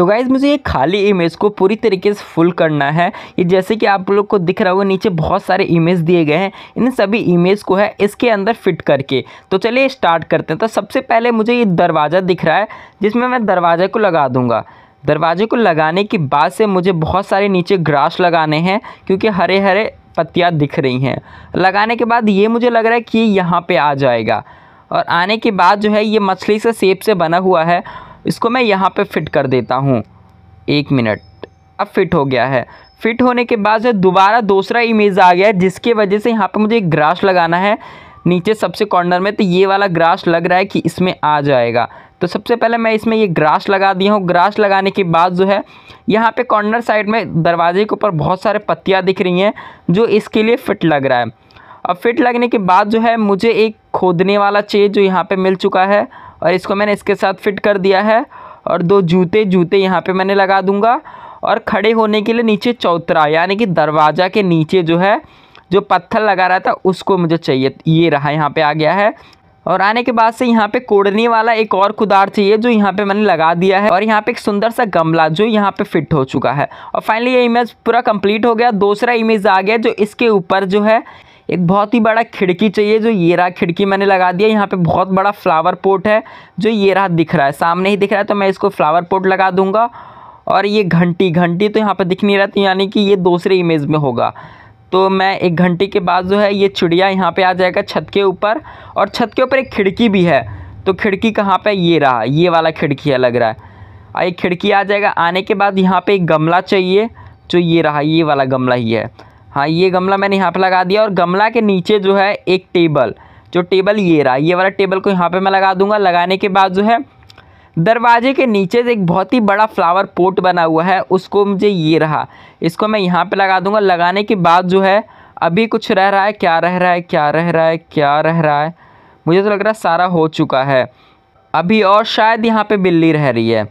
तो गाइज मुझे ये खाली इमेज को पूरी तरीके से फुल करना है ये जैसे कि आप लोग को दिख रहा होगा नीचे बहुत सारे इमेज दिए गए हैं इन सभी इमेज को है इसके अंदर फिट करके तो चलिए स्टार्ट करते हैं तो सबसे पहले मुझे ये दरवाज़ा दिख रहा है जिसमें मैं दरवाजे को लगा दूँगा दरवाजे को लगाने के बाद से मुझे बहुत सारे नीचे ग्रास लगाने हैं क्योंकि हरे हरे पत्तियाँ दिख रही हैं लगाने के बाद ये मुझे लग रहा है कि यहाँ पे आ जाएगा और आने के बाद जो है ये मछली से सेब से बना हुआ है इसको मैं यहाँ पे फिट कर देता हूँ एक मिनट अब फिट हो गया है फिट होने के बाद जो दोबारा दूसरा इमेज आ गया है जिसके वजह से यहाँ पे मुझे एक ग्रास लगाना है नीचे सबसे कॉर्नर में तो ये वाला ग्रास लग रहा है कि इसमें आ जाएगा तो सबसे पहले मैं इसमें ये ग्रास लगा दिया हूँ ग्रास लगाने के बाद जो है यहाँ पे कॉर्नर साइड में दरवाजे के ऊपर बहुत सारे पत्तियाँ दिख रही हैं जो इसके लिए फिट लग रहा है अब फिट लगने के बाद जो है मुझे एक खोदने वाला चेज जो यहाँ पे मिल चुका है और इसको मैंने इसके साथ फिट कर दिया है और दो जूते जूते यहाँ पे मैंने लगा दूंगा और खड़े होने के लिए नीचे चौतरा यानी कि दरवाज़ा के नीचे जो है जो पत्थर लगा रहा था उसको मुझे चाहिए ये रहा यहाँ पे आ गया है और आने के बाद से यहाँ पे कोड़ने वाला एक और कुदार चाहिए जो यहाँ पे मैंने लगा दिया है और यहाँ पे एक सुंदर सा गमला जो यहाँ पे फिट हो चुका है और फाइनली ये इमेज पूरा कंप्लीट हो गया दूसरा इमेज आ गया जो इसके ऊपर जो है एक बहुत ही बड़ा खिड़की चाहिए जो ये रहा खिड़की मैंने लगा दिया यहाँ पे बहुत बड़ा फ्लावर पोट है जो ये रहा दिख रहा है सामने ही दिख रहा है तो मैं इसको फ्लावर पोट लगा दूंगा और ये घंटी घंटी तो यहाँ पे दिख नहीं रहा तो यानी कि ये दूसरे इमेज में होगा तो मैं एक घंटी के बाद जो है ये चिड़िया यहाँ पर आ जाएगा छत के ऊपर और छत के ऊपर एक खिड़की भी है तो खिड़की कहाँ पर ये रहा ये वाला खिड़की है लग रहा है और एक खिड़की आ जाएगा आने के बाद यहाँ पर एक गमला चाहिए जो ये रहा ये वाला गमला ही है हाँ ये गमला मैंने यहाँ पे लगा दिया और गमला के नीचे जो है एक टेबल जो टेबल ये रहा ये वाला टेबल को यहाँ पे मैं लगा दूंगा लगाने के बाद जो है दरवाजे के नीचे एक बहुत ही बड़ा फ्लावर पोट बना हुआ है उसको मुझे ये रहा इसको मैं यहाँ पर लगा दूंगा लगाने के बाद जो है अभी कुछ रह रहा है क्या रह रहा है क्या रह रहा है क्या रह रहा है मुझे तो लग रहा है सारा हो चुका है अभी और शायद यहाँ पे बिल्ली रह रही है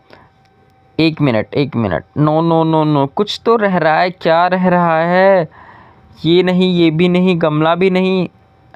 एक मिनट एक minute no no no no कुछ तो रह रहा है क्या रह रहा है ये नहीं ये भी नहीं गमला भी नहीं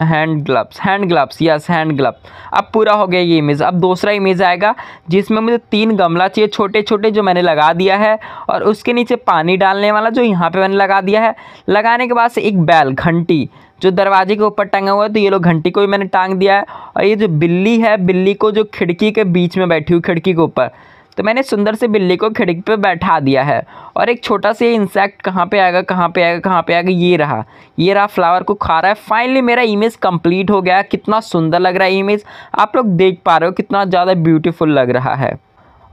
hand gloves hand gloves yes hand glove अब पूरा हो गया ये इमेज अब दूसरा इमेज आएगा जिसमें मुझे तीन गमला चाहिए छोटे छोटे जो मैंने लगा दिया है और उसके नीचे पानी डालने वाला जो यहाँ पे मैंने लगा दिया है लगाने के बाद से एक बैल घंटी जो दरवाजे के ऊपर टंगा हुआ है तो ये लोग घंटी को भी मैंने टांग दिया है और ये जो बिल्ली है बिल्ली को जो खिड़की के बीच में बैठी हुई खिड़की के ऊपर तो मैंने सुंदर से बिल्ली को खिड़की पे बैठा दिया है और एक छोटा सा इंसेक्ट कहाँ पे आएगा कहाँ पे आएगा कहाँ पे आएगा ये रहा ये रहा फ्लावर को खा रहा है फाइनली मेरा इमेज कंप्लीट हो गया कितना सुंदर लग रहा है इमेज आप लोग देख पा रहे हो कितना ज़्यादा ब्यूटीफुल लग रहा है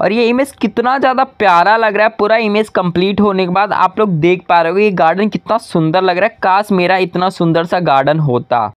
और ये इमेज कितना ज़्यादा प्यारा लग रहा है पूरा इमेज कंप्लीट होने के बाद आप लोग देख पा रहे हो ये गार्डन कितना सुंदर लग रहा है काश मेरा इतना सुंदर सा गार्डन होता